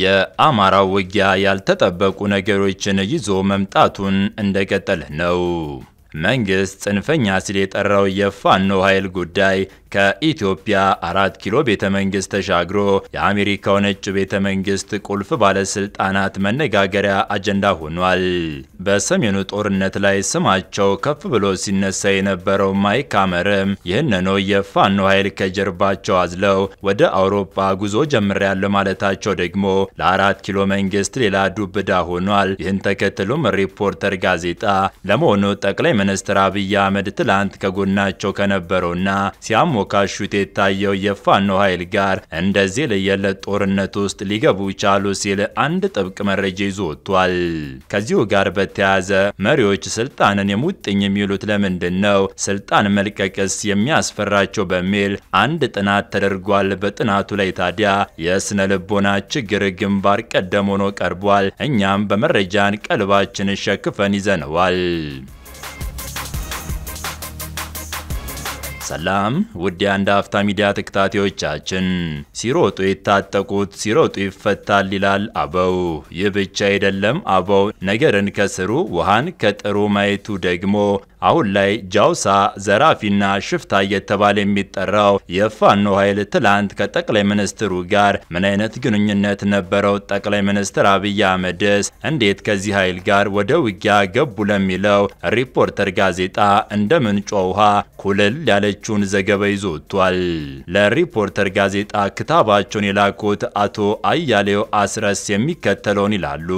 የአማራው ውጊያ ያልተጠበቁ ነገሮችን ይዞ መምጣቱን እንደቀጠለ ነው። መንግስት ጽንፈኛ ሲል የጠራው የፋኖ ኃይል ጉዳይ ከኢትዮጵያ አራት ኪሎ ቤተ መንግስት ተሻግሮ የአሜሪካው ነጭ ቤተ መንግስት ቁልፍ ባለስልጣናት መነጋገሪያ አጀንዳ ሆኗል። በሰሜኑ ጦርነት ላይ ስማቸው ከፍ ብሎ ሲነሳ የነበረው ማይክ አመርም ይህንኑ የፋኖ ኃይል ከጀርባቸው አዝለው ወደ አውሮፓ ጉዞ ጀምሬያለሁ ማለታቸው ደግሞ ለአራት ኪሎ መንግስት ሌላ ዱብዳ ሆኗል። ይህን ተከትሎም ሪፖርተር ጋዜጣ ለመሆኑ ጠቅላይ ሚኒስትር አብይ አህመድ ትላንት ከጎናቸው ከነበረውና ሲያሞካሹት የታየው የፋኖ ኃይል ጋር እንደዚህ ለየለት ጦርነት ውስጥ ሊገቡ ቻሉ ሲል አንድ ጥብቅ መረጃ ይዞ ወጥቷል። ከዚሁ ጋር በተያያዘ መሪዎች ስልጣንን የሙጥኝ የሚሉት ለምንድን ነው? ስልጣን መልቀቅስ የሚያስፈራቸው በሚል አንድ ጥናት ተደርጓል። በጥናቱ ላይ ታዲያ የስነ ልቦና ችግር ግንባር ቀደም ሆኖ ቀርቧል። እኛም በመረጃን ቀልባችን ሸክፈን ይዘነዋል። ሰላም ውድ የአንድ አፍታ ሚዲያ ተከታታዮቻችን፣ ሲሮጡ የታጠቁት ሲሮጡ ይፈታል ይላል አበው። ይህ ብቻ አይደለም አበው ነገርን ከስሩ ውሃን ከጥሩ ማየቱ ደግሞ አሁን ላይ ጃውሳ ዘራፊና ሽፍታ እየተባለ የሚጠራው የፋኖ ኃይል ትላንት ከጠቅላይ ሚኒስትሩ ጋር ምን አይነት ግንኙነት ነበረው? ጠቅላይ ሚኒስትር አብይ አህመድስ እንዴት ከዚህ ኃይል ጋር ወደ ውጊያ ገቡ? ለሚለው ሪፖርተር ጋዜጣ እንደ ምንጮ ውሃ ኩልል ያለችውን ዘገባ ይዞ ወጥቷል። ለሪፖርተር ጋዜጣ ክታባቸውን የላኩት አቶ አያሌው አስረስ የሚከተለውን ይላሉ።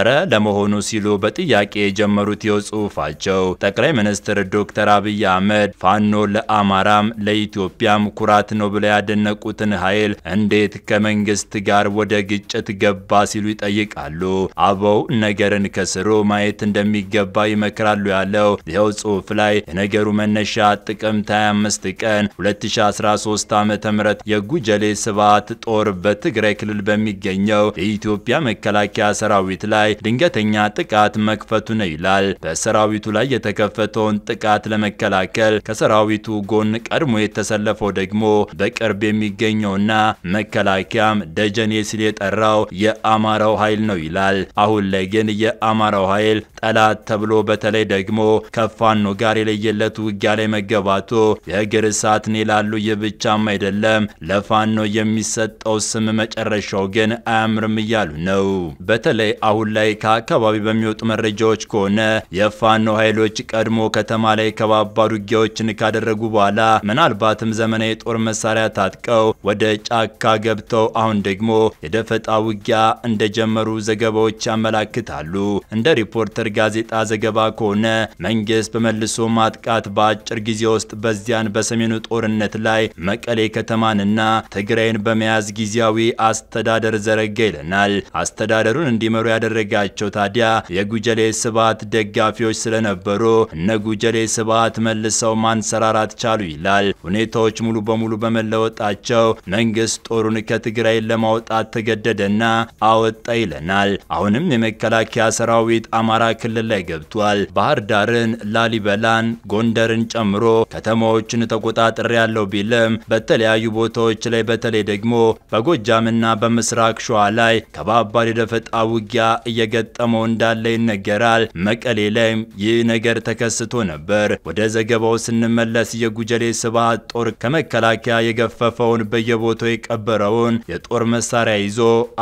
እረ ለመሆኑ ሲሉ በጥያቄ የጀመሩት ጽሁፋቸው ጠቅላይ ሚኒስትር ዶክተር አብይ አህመድ ፋኖ ለአማራም ለኢትዮጵያም ኩራት ነው ብለው ያደነቁትን ኃይል እንዴት ከመንግስት ጋር ወደ ግጭት ገባ ሲሉ ይጠይቃሉ። አበው ነገርን ከስሩ ማየት እንደሚገባ ይመክራሉ ያለው ይኸው ጽሑፍ ላይ የነገሩ መነሻ ጥቅምት 25 ቀን 2013 ዓ ም የጉጀሌ ስባት ጦር በትግራይ ክልል በሚገኘው የኢትዮጵያ መከላከያ ሰራዊት ላይ ድንገተኛ ጥቃት መክፈቱ ነው ይላል። በሰራዊቱ ላይ የተከፈተው የሚደርሰውን ጥቃት ለመከላከል ከሰራዊቱ ጎን ቀድሞ የተሰለፈው ደግሞ በቅርብ የሚገኘውና መከላከያም ደጀኔ ሲል የጠራው የአማራው ኃይል ነው ይላል። አሁን ላይ ግን የአማራው ኃይል ጠላት ተብሎ በተለይ ደግሞ ከፋኖ ጋር የለየለት ውጊያ ላይ መገባቱ የእግር እሳት ነው ይላሉ። ይህ ብቻም አይደለም፣ ለፋኖ የሚሰጠው ስም መጨረሻው ግን አያምርም እያሉ ነው። በተለይ አሁን ላይ ከአካባቢ በሚወጡ መረጃዎች ከሆነ የፋኖ ኃይሎች ቀድሞ ከተማ ላይ ከባባድ ውጊያዎችን ካደረጉ በኋላ ምናልባትም ዘመናዊ ጦር መሳሪያ ታጥቀው ወደ ጫካ ገብተው አሁን ደግሞ የደፈጣ ውጊያ እንደጀመሩ ዘገባዎች ያመላክታሉ። እንደ ሪፖርተር ጋዜጣ ዘገባ ከሆነ መንግስት በመልሶ ማጥቃት በአጭር ጊዜ ውስጥ በዚያን በሰሜኑ ጦርነት ላይ መቀሌ ከተማንና ትግራይን በመያዝ ጊዜያዊ አስተዳደር ዘረጋ ይለናል። አስተዳደሩን እንዲመሩ ያደረጋቸው ታዲያ የጉጀሌ ስብሃት ደጋፊዎች ስለነበሩ እነ ጉጀሌ ጀሌ ስብሃት መልሰው ማንሰራራት ቻሉ ይላል። ሁኔታዎች ሙሉ በሙሉ በመለወጣቸው መንግስት ጦሩን ከትግራይ ለማውጣት ተገደደና አወጣ ይለናል። አሁንም የመከላከያ ሰራዊት አማራ ክልል ላይ ገብቷል። ባህር ዳርን፣ ላሊበላን፣ ጎንደርን ጨምሮ ከተማዎችን ተቆጣጠር ያለው ቢልም በተለያዩ ቦታዎች ላይ በተለይ ደግሞ በጎጃምና በምስራቅ ሸዋ ላይ ከባባድ የደፈጣ ውጊያ እየገጠመው እንዳለ ይነገራል። መቀሌ ላይም ይህ ነገር ተከስቶ አንስቶ ነበር። ወደ ዘገባው ስንመለስ የጉጀሌ ስብሃት ጦር ከመከላከያ የገፈፈውን በየቦታው የቀበረውን የጦር መሳሪያ ይዞ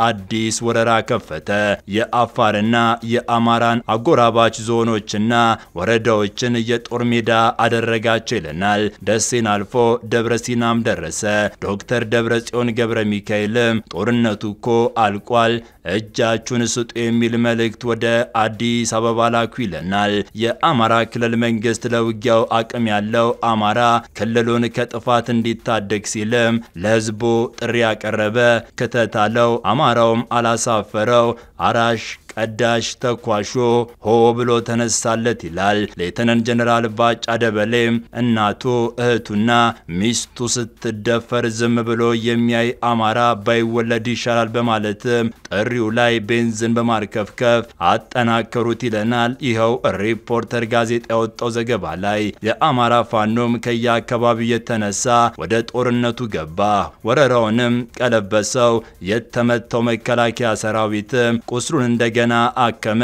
አዲስ ወረራ ከፈተ። የአፋርና የአማራን አጎራባች ዞኖችና ወረዳዎችን የጦር ሜዳ አደረጋቸው ይለናል። ደሴን አልፎ ደብረ ሲናም ደረሰ። ዶክተር ደብረ ጽዮን ገብረ ሚካኤልም ጦርነቱ እኮ አልቋል፣ እጃችሁን ስጡ የሚል መልእክት ወደ አዲስ አበባ ላኩ ይለናል። የአማራ ክልል መንግስት ለውጊያው አቅም ያለው አማራ ክልሉን ከጥፋት እንዲታደግ ሲልም ለህዝቡ ጥሪ ያቀረበ ክተት አለው። አማራውም አላሳፈረው። አራሽ ቀዳሽ ተኳሾ ሆ ብሎ ተነሳለት ይላል። ሌተነንት ጀነራል ባጫ ደበሌ እናቱ እህቱና ሚስቱ ስትደፈር ዝም ብሎ የሚያይ አማራ ባይወለድ ይሻላል በማለት ጥሪው ላይ ቤንዝን በማርከፍከፍ አጠናከሩት ይለናል ይኸው ሪፖርተር ጋዜጣ ያወጣው ዘገባ ላይ። የአማራ ፋኖም ከየአካባቢው የተነሳ ወደ ጦርነቱ ገባ። ወረራውንም ቀለበሰው። የተመታው መከላከያ ሰራዊት ቁስሉን እንደገ እንደገና አከመ።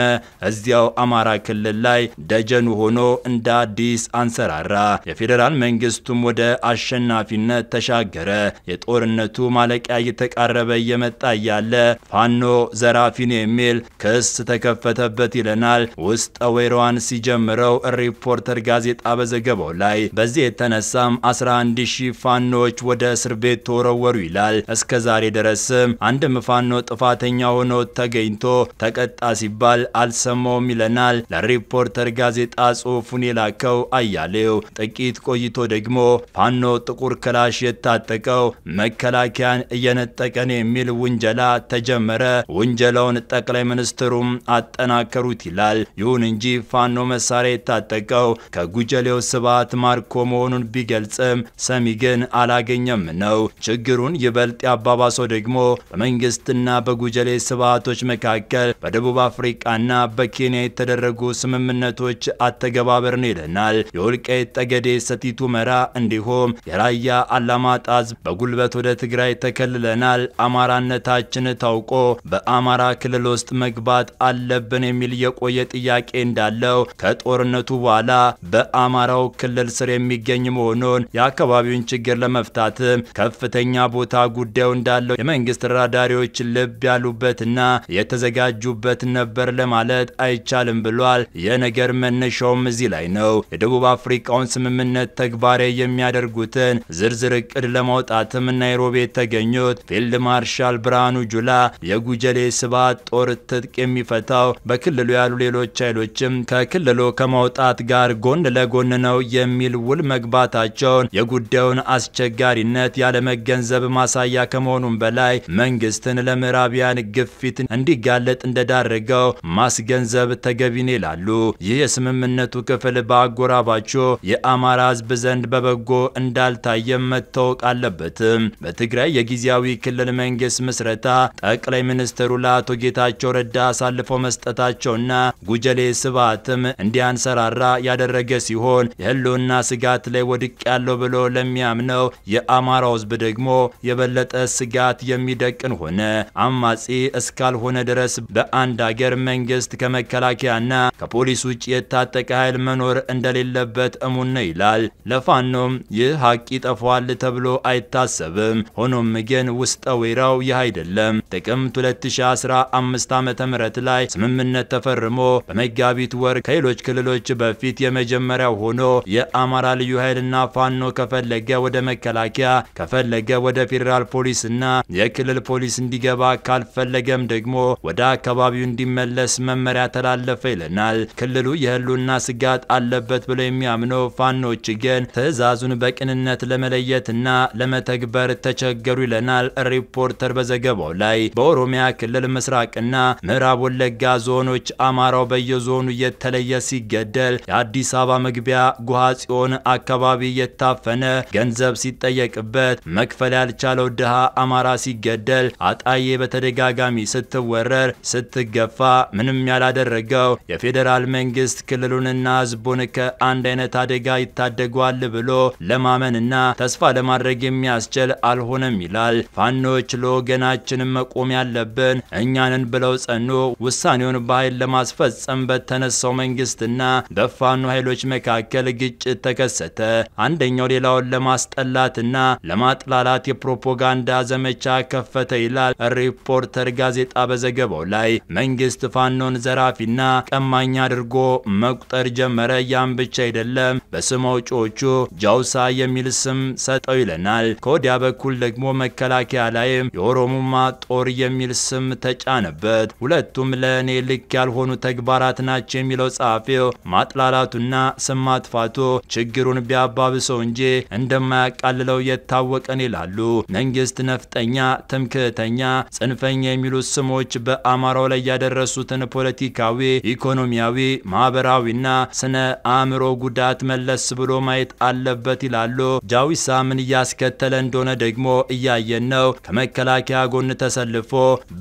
እዚያው አማራ ክልል ላይ ደጀን ሆኖ እንደ አዲስ አንሰራራ። የፌዴራል መንግስቱም ወደ አሸናፊነት ተሻገረ። የጦርነቱ ማለቂያ እየተቃረበ እየመጣ እያለ ፋኖ ዘራፊን የሚል ክስ ተከፈተበት ይለናል ውስጠ ወይሯዋን ሲጀምረው ሪፖርተር ጋዜጣ በዘገባው ላይ። በዚህ የተነሳም 11 ሺህ ፋኖዎች ወደ እስር ቤት ተወረወሩ ይላል። እስከ ዛሬ ድረስም አንድም ፋኖ ጥፋተኛ ሆኖ ተገኝቶ ተቀ ጠጣ ሲባል አልሰማውም ይለናል ለሪፖርተር ጋዜጣ ጽሑፉን የላከው አያሌው። ጥቂት ቆይቶ ደግሞ ፋኖ ጥቁር ክላሽ የታጠቀው መከላከያን እየነጠቀን የሚል ውንጀላ ተጀመረ። ውንጀላውን ጠቅላይ ሚኒስትሩም አጠናከሩት ይላል። ይሁን እንጂ ፋኖ መሳሪያ የታጠቀው ከጉጀሌው ስብሐት ማርኮ መሆኑን ቢገልጽም ሰሚ ግን አላገኘም ነው። ችግሩን ይበልጥ ያባባሰው ደግሞ በመንግስትና በጉጀሌ ስብሐቶች መካከል በ በደቡብ አፍሪቃና በኬንያ የተደረጉ ስምምነቶች አተገባበርን ይለናል። የወልቃይት ጠገዴ ሰቲት ሁመራ እንዲሁም የራያ አላማጣ ህዝብ በጉልበት ወደ ትግራይ ተከልለናል፣ አማራነታችን ታውቆ በአማራ ክልል ውስጥ መግባት አለብን የሚል የቆየ ጥያቄ እንዳለው ከጦርነቱ በኋላ በአማራው ክልል ስር የሚገኝ መሆኑን የአካባቢውን ችግር ለመፍታትም ከፍተኛ ቦታ ጉዳዩ እንዳለው የመንግስት ተደራዳሪዎች ልብ ያሉበትና የተዘጋጁበት ያለበት ነበር ለማለት አይቻልም ብሏል። የነገር መነሻውም እዚህ ላይ ነው። የደቡብ አፍሪካውን ስምምነት ተግባራዊ የሚያደርጉትን ዝርዝር እቅድ ለማውጣትም ናይሮቢ የተገኙት ፊልድ ማርሻል ብርሃኑ ጁላ የጉጀሌ ስባት ጦር ትጥቅ የሚፈታው በክልሉ ያሉ ሌሎች ኃይሎችም ከክልሉ ከማውጣት ጋር ጎን ለጎን ነው የሚል ውል መግባታቸውን የጉዳዩን አስቸጋሪነት ያለመገንዘብ ማሳያ ከመሆኑም በላይ መንግስትን ለምዕራቢያን ግፊት እንዲጋለጥ እንደዳ አዳርገው ማስገንዘብ ተገቢን ይላሉ። ይህ የስምምነቱ ክፍል በአጎራባቹ የአማራ ህዝብ ዘንድ በበጎ እንዳልታየም መታወቅ አለበትም። በትግራይ የጊዜያዊ ክልል መንግስት ምስረታ ጠቅላይ ሚኒስትሩ ለአቶ ጌታቸው ረዳ አሳልፈው መስጠታቸውና ጉጀሌ ስባትም እንዲያንሰራራ ያደረገ ሲሆን የህልውና ስጋት ላይ ወድቅ ያለው ብሎ ለሚያምነው የአማራው ህዝብ ደግሞ የበለጠ ስጋት የሚደቅን ሆነ። አማጺ እስካልሆነ ድረስ በአ አንድ አገር መንግስት ከመከላከያና ከፖሊስ ውጭ የታጠቀ ኃይል መኖር እንደሌለበት እሙን ነው ይላል። ለፋኖም ይህ ሀቅ ይጠፏል ተብሎ አይታሰብም። ሆኖም ግን ውስጠ ወይራው ይህ አይደለም። ጥቅምት 2015 ም ላይ ስምምነት ተፈርሞ በመጋቢት ወር ከሌሎች ክልሎች በፊት የመጀመሪያው ሆኖ የአማራ ልዩ ኃይልና ፋኖ ከፈለገ ወደ መከላከያ ከፈለገ ወደ ፌዴራል ፖሊስና የክልል ፖሊስ እንዲገባ ካልፈለገም ደግሞ ወደ አካባቢ አካባቢው እንዲመለስ መመሪያ ተላለፈ ይለናል። ክልሉ የህልውና ስጋት አለበት ብለው የሚያምነው ፋኖች ግን ትዕዛዙን በቅንነት ለመለየትና ለመተግበር ተቸገሩ ይለናል ሪፖርተር በዘገባው ላይ። በኦሮሚያ ክልል ምስራቅና ምዕራብ ወለጋ ዞኖች አማራው በየዞኑ እየተለየ ሲገደል፣ የአዲስ አበባ መግቢያ ጉሃ ጽዮን አካባቢ እየታፈነ ገንዘብ ሲጠየቅበት መክፈል ያልቻለው ድሃ አማራ ሲገደል፣ አጣዬ በተደጋጋሚ ስትወረር ስት ሲገፋ ምንም ያላደረገው የፌዴራል መንግስት ክልሉንና ህዝቡን ከአንድ አይነት አደጋ ይታደጓል ብሎ ለማመንና ተስፋ ለማድረግ የሚያስችል አልሆነም ይላል። ፋኖች ለወገናችን መቆም ያለብን እኛንን ብለው ጸኑ። ውሳኔውን በኃይል ለማስፈጸም በተነሳው መንግስትና በፋኖ ኃይሎች መካከል ግጭት ተከሰተ። አንደኛው ሌላውን ለማስጠላትና ለማጥላላት የፕሮፓጋንዳ ዘመቻ ከፈተ ይላል ሪፖርተር ጋዜጣ በዘገባው ላይ መንግስት ፋኖን ዘራፊና ቀማኛ አድርጎ መቁጠር ጀመረ። ያም ብቻ አይደለም፣ በስም አውጪዎቹ ጃውሳ የሚል ስም ሰጠው ይለናል። ከወዲያ በኩል ደግሞ መከላከያ ላይም የኦሮሞማ ጦር የሚል ስም ተጫነበት። ሁለቱም ለእኔ ልክ ያልሆኑ ተግባራት ናቸው የሚለው ጸሐፊው ማጥላላቱና ስም ማጥፋቱ ችግሩን ቢያባብሰው እንጂ እንደማያቃልለው የታወቀን ይላሉ። መንግስት ነፍጠኛ፣ ትምክህተኛ፣ ጽንፈኛ የሚሉት ስሞች በአማራው ላይ ላይ ያደረሱትን ፖለቲካዊ፣ ኢኮኖሚያዊ፣ ማህበራዊና ስነ አእምሮ ጉዳት መለስ ብሎ ማየት አለበት ይላሉ። ጃዊሳ ምን እያስከተለ እንደሆነ ደግሞ እያየን ነው። ከመከላከያ ጎን ተሰልፎ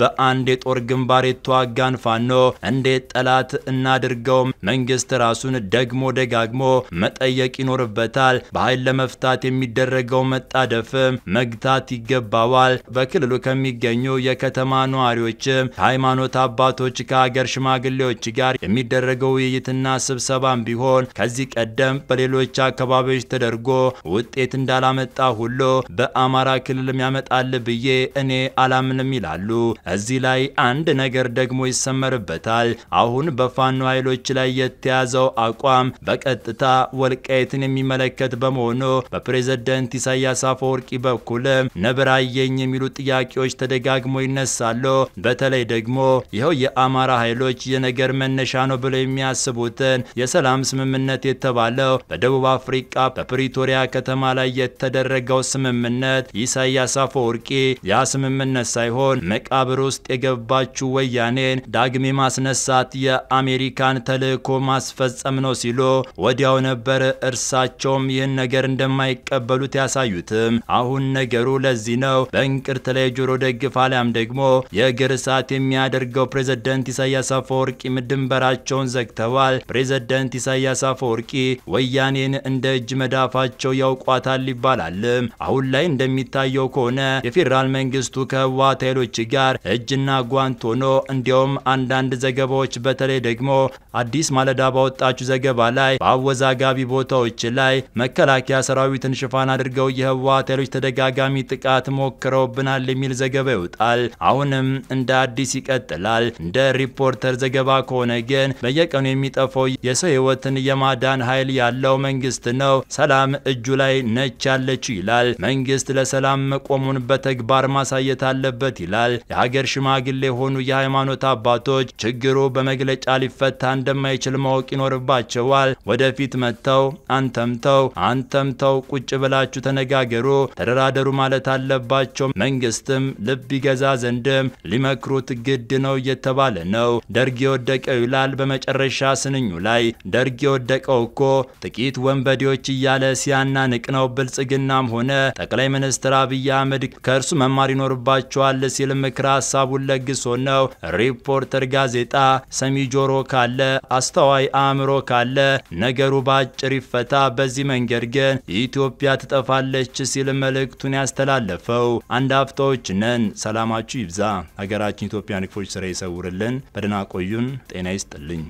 በአንድ የጦር ግንባር የተዋጋን ፋኖ እንዴት ጠላት እናድርገው? መንግስት ራሱን ደግሞ ደጋግሞ መጠየቅ ይኖርበታል። በኃይል ለመፍታት የሚደረገው መጣደፍም መግታት ይገባዋል። በክልሉ ከሚገኙ የከተማ ነዋሪዎችም ከሃይማኖት አባቶች ከሀገር ሽማግሌዎች ጋር የሚደረገው ውይይትና ስብሰባም ቢሆን ከዚህ ቀደም በሌሎች አካባቢዎች ተደርጎ ውጤት እንዳላመጣ ሁሎ በአማራ ክልልም ያመጣል ብዬ እኔ አላምንም ይላሉ። እዚህ ላይ አንድ ነገር ደግሞ ይሰመርበታል። አሁን በፋኖ ኃይሎች ላይ የተያዘው አቋም በቀጥታ ወልቃይትን የሚመለከት በመሆኑ በፕሬዝደንት ኢሳያስ አፈወርቂ በኩልም ነብር አየኝ የሚሉ ጥያቄዎች ተደጋግሞ ይነሳሉ። በተለይ ደግሞ ይኸው የአማራ ኃይሎች የነገር መነሻ ነው ብለው የሚያስቡትን የሰላም ስምምነት የተባለው በደቡብ አፍሪካ በፕሪቶሪያ ከተማ ላይ የተደረገው ስምምነት ኢሳያስ አፈወርቂ ያ ስምምነት ሳይሆን መቃብር ውስጥ የገባችው ወያኔን ዳግም ማስነሳት የአሜሪካን ተልእኮ ማስፈጸም ነው ሲሉ ወዲያው ነበር እርሳቸውም ይህን ነገር እንደማይቀበሉት ያሳዩትም። አሁን ነገሩ ለዚህ ነው በእንቅርት ላይ ጆሮ ደግፍ አሊያም ደግሞ የእግር እሳት የሚያደርገው የኢትዮጵያው ፕሬዝደንት ኢሳያስ አፈወርቂ ድንበራቸውን ዘግተዋል። ፕሬዝደንት ኢሳያስ አፈወርቂ ወያኔን እንደ እጅ መዳፋቸው ያውቋታል ይባላል አሁን ላይ እንደሚታየው ከሆነ የፌዴራል መንግስቱ ከህወሓት ኃይሎች ጋር እጅና ጓንት ሆኖ እንዲያውም አንዳንድ ዘገባዎች በተለይ ደግሞ አዲስ ማለዳ ባወጣችው ዘገባ ላይ በአወዛጋቢ ቦታዎች ላይ መከላከያ ሰራዊትን ሽፋን አድርገው የህወሓት ኃይሎች ተደጋጋሚ ጥቃት ሞክረውብናል የሚል ዘገባ ይወጣል። አሁንም እንደ አዲስ ይቀጥላል። ይላል። እንደ ሪፖርተር ዘገባ ከሆነ ግን በየቀኑ የሚጠፋው የሰው ህይወትን የማዳን ኃይል ያለው መንግስት ነው፣ ሰላም እጁ ላይ ነች ያለችው ይላል። መንግስት ለሰላም መቆሙን በተግባር ማሳየት አለበት ይላል። የሀገር ሽማግሌ የሆኑ የሃይማኖት አባቶች ችግሩ በመግለጫ ሊፈታ እንደማይችል ማወቅ ይኖርባቸዋል። ወደፊት መጥተው አንተምተው አንተምተው ቁጭ ብላችሁ ተነጋገሩ፣ ተደራደሩ ማለት አለባቸው። መንግስትም ልብ ይገዛ ዘንድም ሊመክሩት ግድ ነው እየተባለ ነው። ደርግ የወደቀው ይላል በመጨረሻ ስንኙ ላይ ደርግ የወደቀው እኮ ጥቂት ወንበዴዎች እያለ ሲያናንቅ ነው። ብልጽግናም ሆነ ጠቅላይ ሚኒስትር አብይ አህመድ ከእርሱ መማር ይኖርባቸዋል ሲል ምክረ ሀሳቡን ለግሶ ነው። ሪፖርተር ጋዜጣ ሰሚ ጆሮ ካለ አስተዋይ አእምሮ ካለ ነገሩ በአጭር ይፈታ፣ በዚህ መንገድ ግን ኢትዮጵያ ትጠፋለች ሲል መልእክቱን ያስተላለፈው አንድ አፍታዎች ነን። ሰላማችሁ ይብዛ። ሀገራችን ኢትዮጵያ ንክፎች ስራ ይሰውርልን። በደህና ቆዩን። ጤና ይስጥልኝ።